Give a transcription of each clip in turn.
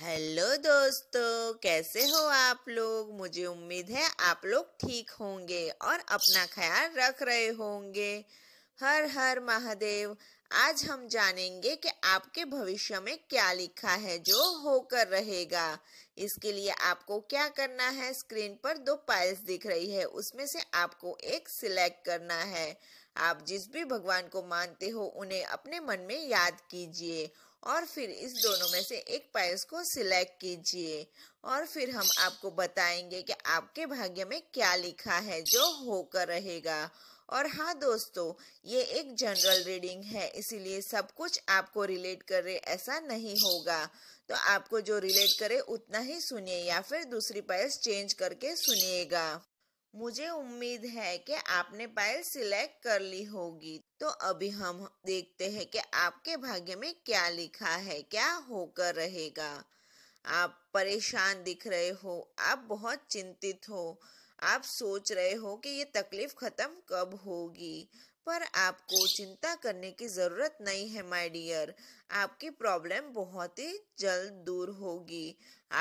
hello दोस्तों कैसे हो आप लोग मुझे उम्मीद है आप लोग ठीक होंगे और अपना ख्याल रख रहे होंगे हर हर महादेव आज हम जानेंगे कि आपके भविष्य में क्या लिखा है जो होकर रहेगा इसके लिए आपको क्या करना है स्क्रीन पर दो पाइल्स दिख रही है उसमें से आपको एक सिलेक्ट करना है आप जिस भी भगवान को मानते हो उन्हें अपने मन में याद कीजिए और फिर इस दोनों में से एक पायस को सिलेक्ट कीजिए और फिर हम आपको बताएंगे कि आपके भाग्य में क्या लिखा है जो होकर रहेगा और हाँ दोस्तों ये एक जनरल रीडिंग है इसीलिए सब कुछ आपको रिलेट करे ऐसा नहीं होगा तो आपको जो रिलेट करे उतना ही सुनिए या फिर दूसरी पायस चेंज करके सुनिएगा मुझे उम्मीद है कि आपने पाइल सिलेक्ट कर ली होगी तो अभी हम देखते हैं कि आपके भाग्य में क्या लिखा है क्या होकर रहेगा आप परेशान दिख रहे हो आप बहुत चिंतित हो आप सोच रहे हो कि ये तकलीफ खत्म कब होगी पर आपको चिंता करने की ज़रूरत नहीं है माय डियर आपकी प्रॉब्लम बहुत ही जल्द दूर होगी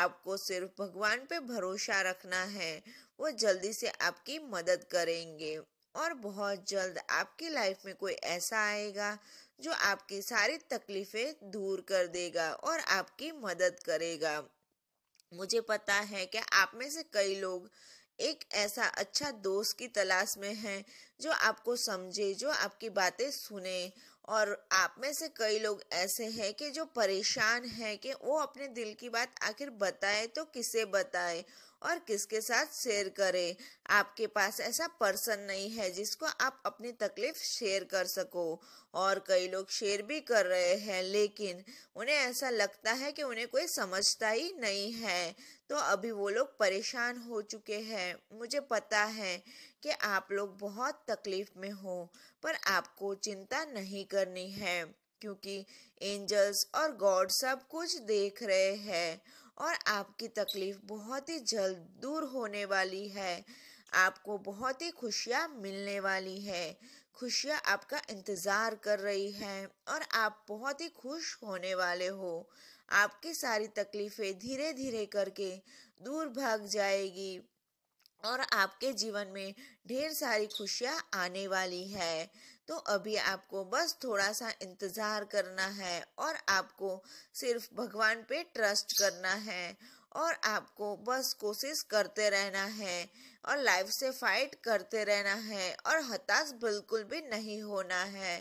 आपको सिर्फ भगवान पे भरोसा रखना है वो जल्दी से आपकी मदद करेंगे और बहुत जल्द आपकी लाइफ में कोई ऐसा आएगा जो आपकी सारी तकलीफ़ें दूर कर देगा और आपकी मदद करेगा मुझे पता है कि आप में से कई लोग एक ऐसा अच्छा दोस्त की तलाश में हैं जो आपको समझे जो आपकी बातें सुने और आप में से कई लोग ऐसे हैं कि जो परेशान हैं कि वो अपने दिल की बात आखिर बताए तो किसे बताए और किसके साथ शेयर करें आपके पास ऐसा पर्सन नहीं है जिसको आप अपनी तकलीफ शेयर कर सको और कई लोग शेयर भी कर रहे हैं लेकिन उन्हें ऐसा लगता है कि उन्हें कोई समझता ही नहीं है तो अभी वो लोग परेशान हो चुके हैं मुझे पता है कि आप लोग बहुत तकलीफ में हो पर आपको चिंता नहीं करनी है क्योंकि एंजल्स और गॉड सब कुछ देख रहे हैं और आपकी तकलीफ बहुत ही जल्द दूर होने वाली है आपको बहुत ही खुशियाँ मिलने वाली है खुशियाँ आपका इंतज़ार कर रही हैं और आप बहुत ही खुश होने वाले हो आपकी सारी तकलीफ़ें धीरे धीरे करके दूर भाग जाएगी और आपके जीवन में ढेर सारी खुशियाँ आने वाली है तो अभी आपको बस थोड़ा सा इंतज़ार करना है और आपको सिर्फ भगवान पे ट्रस्ट करना है और आपको बस कोशिश करते रहना है और लाइफ से फाइट करते रहना है और हताश बिल्कुल भी नहीं होना है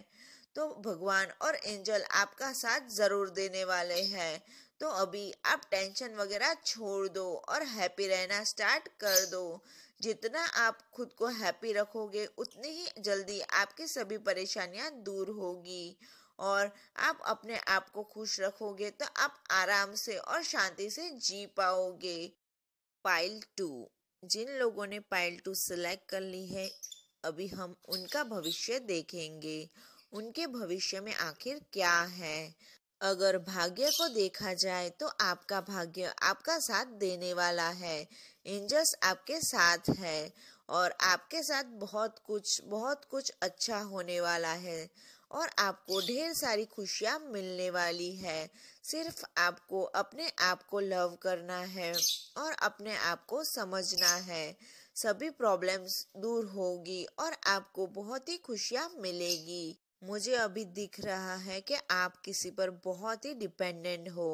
तो भगवान और एंजल आपका साथ ज़रूर देने वाले हैं तो अभी आप टेंशन वगैरह छोड़ दो और हैप्पी रहना स्टार्ट कर दो जितना आप खुद को हैप्पी रखोगे उतनी ही जल्दी आपकी सभी परेशानियां दूर होगी और आप अपने आप को खुश रखोगे तो आप आराम से और शांति से जी पाओगे पाइल टू जिन लोगों ने पाइल टू सिलेक्ट कर ली है अभी हम उनका भविष्य देखेंगे उनके भविष्य में आखिर क्या है अगर भाग्य को देखा जाए तो आपका भाग्य आपका साथ देने वाला है एंजल्स आपके साथ है और आपके साथ बहुत कुछ बहुत कुछ अच्छा होने वाला है और आपको ढेर सारी खुशियाँ मिलने वाली है सिर्फ आपको अपने आप को लव करना है और अपने आप को समझना है सभी प्रॉब्लम्स दूर होगी और आपको बहुत ही खुशियाँ मिलेगी मुझे अभी दिख रहा है कि आप किसी पर बहुत ही डिपेंडेंट हो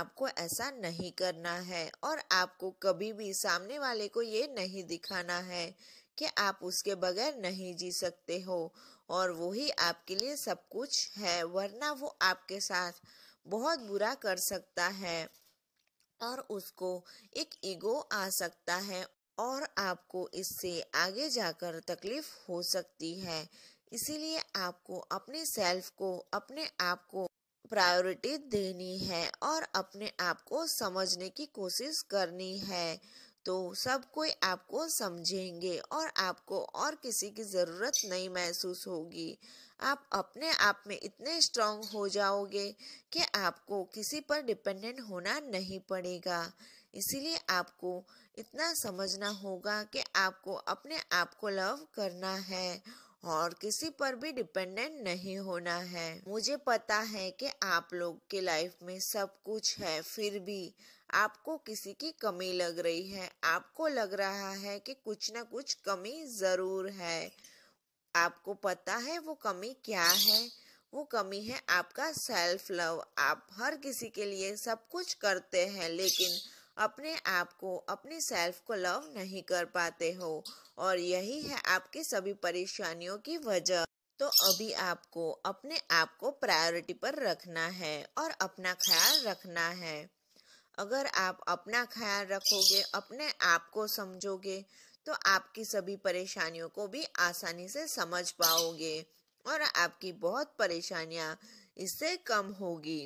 आपको ऐसा नहीं करना है और आपको कभी भी सामने वाले को ये नहीं दिखाना है कि आप उसके बगैर नहीं जी सकते हो और वो ही आपके लिए सब कुछ है वरना वो आपके साथ बहुत बुरा कर सकता है और उसको एक ईगो आ सकता है और आपको इससे आगे जाकर तकलीफ हो सकती है इसीलिए आपको अपने सेल्फ को अपने आप को प्रायोरिटी देनी है और अपने आप को समझने की कोशिश करनी है तो सब कोई आपको समझेंगे और आपको और किसी की ज़रूरत नहीं महसूस होगी आप अपने आप में इतने स्ट्रांग हो जाओगे कि आपको किसी पर डिपेंडेंट होना नहीं पड़ेगा इसीलिए आपको इतना समझना होगा कि आपको अपने आप को लव करना है और किसी पर भी डिपेंडेंट नहीं होना है मुझे पता है कि आप लोग के लाइफ में सब कुछ है फिर भी आपको किसी की कमी लग रही है आपको लग रहा है कि कुछ ना कुछ कमी ज़रूर है आपको पता है वो कमी क्या है वो कमी है आपका सेल्फ लव आप हर किसी के लिए सब कुछ करते हैं लेकिन अपने आप को अपने सेल्फ को लव नहीं कर पाते हो और यही है आपकी सभी परेशानियों की वजह तो अभी आपको अपने आप को प्रायोरिटी पर रखना है और अपना ख्याल रखना है अगर आप अपना ख्याल रखोगे अपने आप को समझोगे तो आपकी सभी परेशानियों को भी आसानी से समझ पाओगे और आपकी बहुत परेशानियां इससे कम होगी